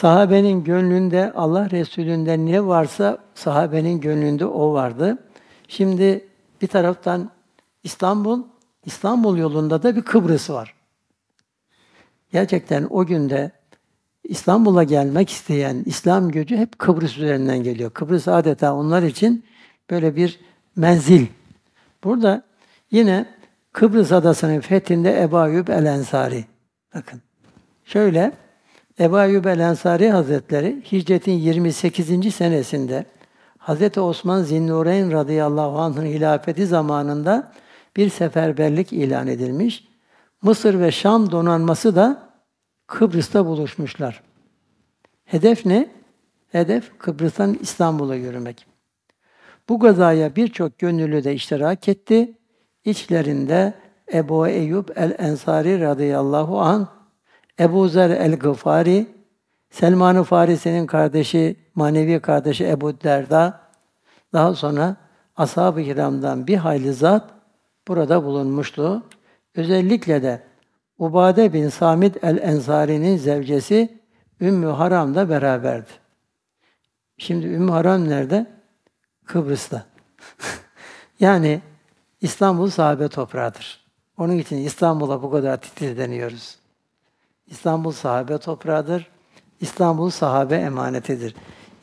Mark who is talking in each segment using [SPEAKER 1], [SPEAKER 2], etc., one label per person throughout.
[SPEAKER 1] Sahabenin gönlünde Allah Resulü'nde ne varsa sahabenin gönlünde o vardı. Şimdi bir taraftan İstanbul, İstanbul yolunda da bir Kıbrıs var. Gerçekten o günde İstanbul'a gelmek isteyen İslam gücü hep Kıbrıs üzerinden geliyor. Kıbrıs adeta onlar için böyle bir menzil. Burada yine Kıbrıs adasının fethinde Ebu Ayyub el-Ensari. Bakın. Şöyle Ebu Eyyub el-Ensari Hazretleri hicretin 28. senesinde Hazreti Osman Zinnureyn radıyallahu anh'ın hilafeti zamanında bir seferberlik ilan edilmiş. Mısır ve Şam donanması da Kıbrıs'ta buluşmuşlar. Hedef ne? Hedef Kıbrıs'tan İstanbul'a yürümek. Bu gazaya birçok gönüllü de iştirak etti. İçlerinde Ebu Eyyub el-Ensari radıyallahu an Ebu Zer el-Gıfari, Selman-ı Farisi'nin kardeşi, manevi kardeşi Ebu Derda, daha sonra ashab-ı kiramdan bir hayli zat burada bulunmuştu. Özellikle de Ubade bin Samit el-Ensari'nin zevcesi Ümmü Haram'da beraberdi. Şimdi Ümmü Haram nerede? Kıbrıs'ta. yani İstanbul sahabe toprağıdır. Onun için İstanbul'a bu kadar titizleniyoruz. İstanbul sahabe toprağıdır. İstanbul sahabe emanetidir.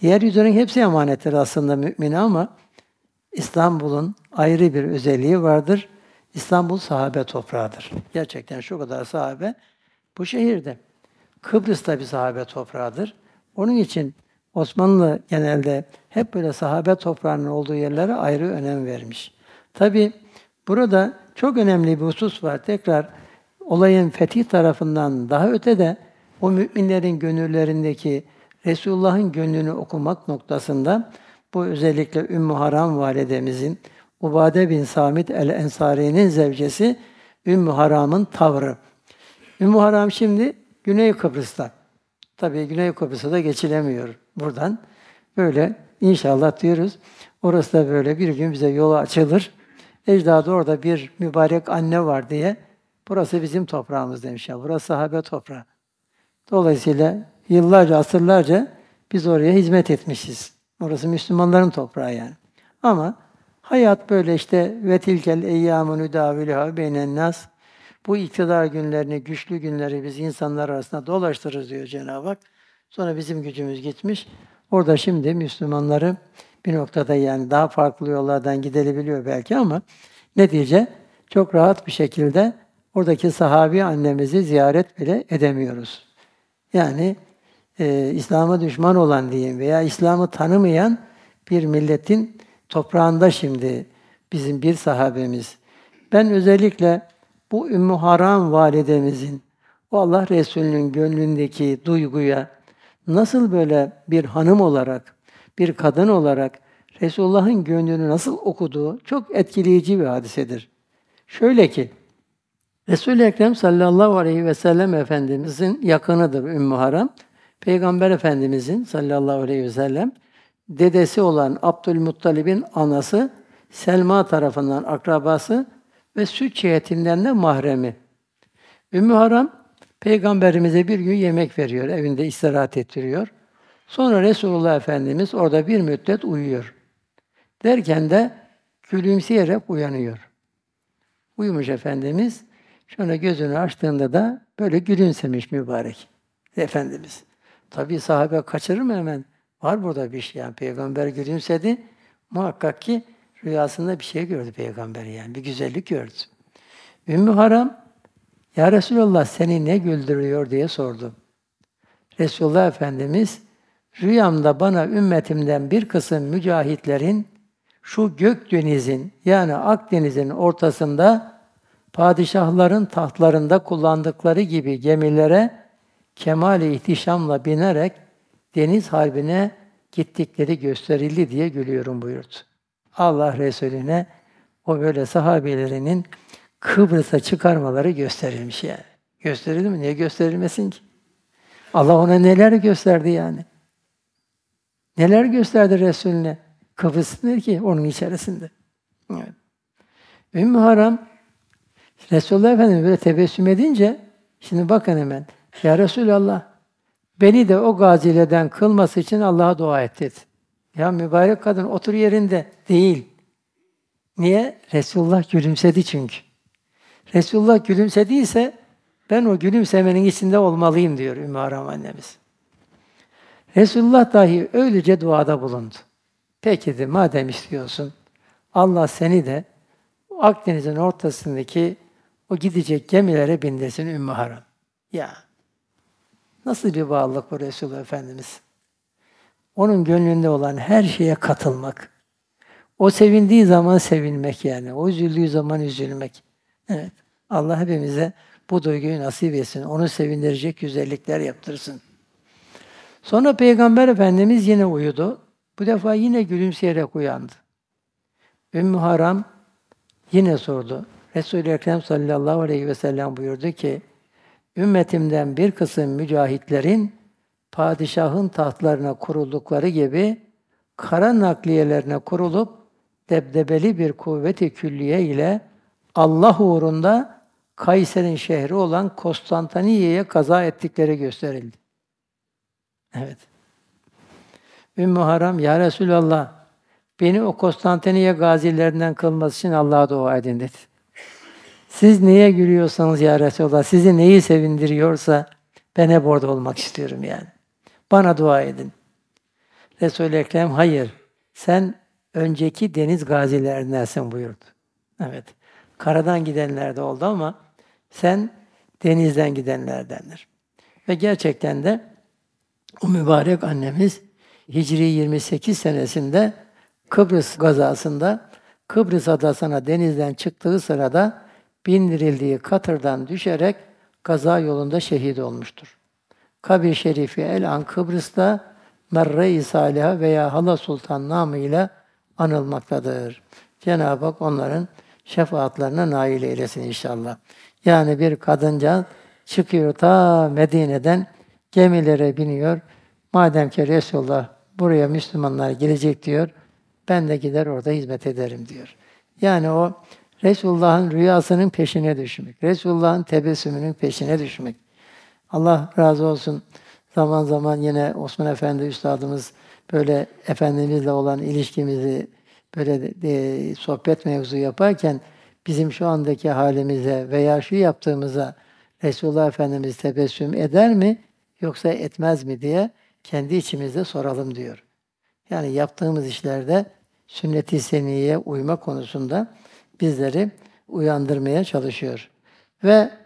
[SPEAKER 1] Yeryüzünün hepsi emanettir aslında mümin ama İstanbul'un ayrı bir özelliği vardır. İstanbul sahabe toprağıdır. Gerçekten şu kadar sahabe bu şehirde. Kıbrıs da bir sahabe toprağıdır. Onun için Osmanlı genelde hep böyle sahabe toprağının olduğu yerlere ayrı önem vermiş. Tabi burada çok önemli bir husus var. Tekrar olayın fetih tarafından daha öte de o müminlerin gönüllerindeki Resulullah'ın gönlünü okumak noktasında bu özellikle Ümmü Haram validemizin Ubade bin Samit el-Ensari'nin zevcesi Ümmü Haram'ın tavrı. Ümmü Haram şimdi Güney Kıbrıs'ta. Tabii Güney Kıbrıs'a da geçilemiyor buradan. Böyle inşallah diyoruz. Orası da böyle bir gün bize yolu açılır. Ecdadı orada bir mübarek anne var diye Burası bizim toprağımız demiş ya. Burası sahabe toprağı. Dolayısıyla yıllarca, asırlarca biz oraya hizmet etmişiz. Burası Müslümanların toprağı yani. Ama hayat böyle işte ve tilkel eyyamun üdavilha beynen nas. Bu iktidar günlerini, güçlü günleri biz insanlar arasında dolaştırırız diyor Cenab-ı Hak. Sonra bizim gücümüz gitmiş. Orada şimdi Müslümanları bir noktada yani daha farklı yollardan gidebiliyor belki ama netice çok rahat bir şekilde Oradaki sahabi annemizi ziyaret bile edemiyoruz. Yani e, İslam'a düşman olan diyeyim veya İslam'ı tanımayan bir milletin toprağında şimdi bizim bir sahabemiz. Ben özellikle bu Ümmü Haram validemizin, o Allah Resulü'nün gönlündeki duyguya nasıl böyle bir hanım olarak, bir kadın olarak Resulullah'ın gönlünü nasıl okuduğu çok etkileyici bir hadisedir. Şöyle ki, Resul-i Ekrem sallallahu aleyhi ve sellem Efendimizin yakınıdır Ümmü Haram. Peygamber Efendimizin sallallahu aleyhi ve sellem dedesi olan Abdülmuttalib'in anası Selma tarafından akrabası ve süt cihetinden de mahremi. Ümmü Haram Peygamberimize bir gün yemek veriyor, evinde istirahat ettiriyor. Sonra Resulullah Efendimiz orada bir müddet uyuyor. Derken de gülümseyerek uyanıyor. Uyumuş Efendimiz. Sonra gözünü açtığında da böyle gülümsemiş mübarek Efendimiz. Tabi sahabe kaçırır mı hemen? Var burada bir şey yani. Peygamber gülümsedi. Muhakkak ki rüyasında bir şey gördü peygamber yani. Bir güzellik gördü. Ümmü Haram, Ya Resulallah seni ne güldürüyor diye sordu. Resulullah Efendimiz, rüyamda bana ümmetimden bir kısım mücahitlerin şu gök denizin yani Akdeniz'in ortasında padişahların tahtlarında kullandıkları gibi gemilere kemal ihtişamla binerek deniz harbine gittikleri gösterildi diye gülüyorum buyurdu. Allah Resulüne o böyle sahabelerinin Kıbrıs'a çıkarmaları gösterilmiş yani. Gösterildi mi? Niye gösterilmesin ki? Allah ona neler gösterdi yani. Neler gösterdi Resulüne? Kıbrıs'ın ki onun içerisinde. Evet. Ümmü Haram Resulullah Efendimiz böyle tebessüm edince, şimdi bakın hemen, Ya Resulallah, beni de o gazileden kılması için Allah'a dua et dedi. Ya mübarek kadın otur yerinde. Değil. Niye? Resulullah gülümsedi çünkü. Resulullah gülümsediyse ben o gülümsemenin içinde olmalıyım diyor Ümmü Aram annemiz. Resulullah dahi öylece duada bulundu. Peki de madem istiyorsun Allah seni de Akdeniz'in ortasındaki o gidecek gemilere bindesin Ümmü Haram. Ya nasıl bir bağlılık bu Resul Efendimiz? Onun gönlünde olan her şeye katılmak. O sevindiği zaman sevinmek yani. O üzüldüğü zaman üzülmek. Evet. Allah hepimize bu duyguyu nasip etsin. Onu sevindirecek güzellikler yaptırsın. Sonra Peygamber Efendimiz yine uyudu. Bu defa yine gülümseyerek uyandı. Ümmü Haram yine sordu. Resul-i Ekrem sallallahu aleyhi ve sellem buyurdu ki, ümmetimden bir kısım mücahitlerin padişahın tahtlarına kuruldukları gibi kara nakliyelerine kurulup debdebeli bir kuvveti külliye ile Allah uğrunda Kayser'in şehri olan Konstantiniyye'ye kaza ettikleri gösterildi. Evet. Ümmü Haram, Ya Resulallah, beni o Konstantiniye gazilerinden kılması için Allah'a dua edin dedi. Siz niye gülüyorsanız ya Resulallah, sizi neyi sevindiriyorsa ben hep orada olmak istiyorum yani. Bana dua edin. Resul-i Ekrem hayır, sen önceki deniz gazilerindensin buyurdu. Evet, karadan gidenler de oldu ama sen denizden gidenlerdendir. Ve gerçekten de o mübarek annemiz Hicri 28 senesinde Kıbrıs gazasında Kıbrıs adasına denizden çıktığı sırada bindirildiği katırdan düşerek kaza yolunda şehit olmuştur. Kabir şerifi El-An Kıbrıs'ta Merre-i Saliha veya Hala Sultan namıyla anılmaktadır. Cenab-ı Hak onların şefaatlerine nail eylesin inşallah. Yani bir kadınca çıkıyor ta Medine'den gemilere biniyor. Madem ki Resulullah buraya Müslümanlar gelecek diyor, ben de gider orada hizmet ederim diyor. Yani o Resulullah'ın rüyasının peşine düşmek, Resulullah'ın tebessümünün peşine düşmek. Allah razı olsun. Zaman zaman yine Osman Efendi Üstadımız böyle Efendimizle olan ilişkimizi böyle de, de, sohbet mevzu yaparken bizim şu andaki halimize veya şu yaptığımıza Resulullah Efendimiz tebessüm eder mi yoksa etmez mi diye kendi içimizde soralım diyor. Yani yaptığımız işlerde sünnet-i seniyeye uyma konusunda bizleri uyandırmaya çalışıyor. Ve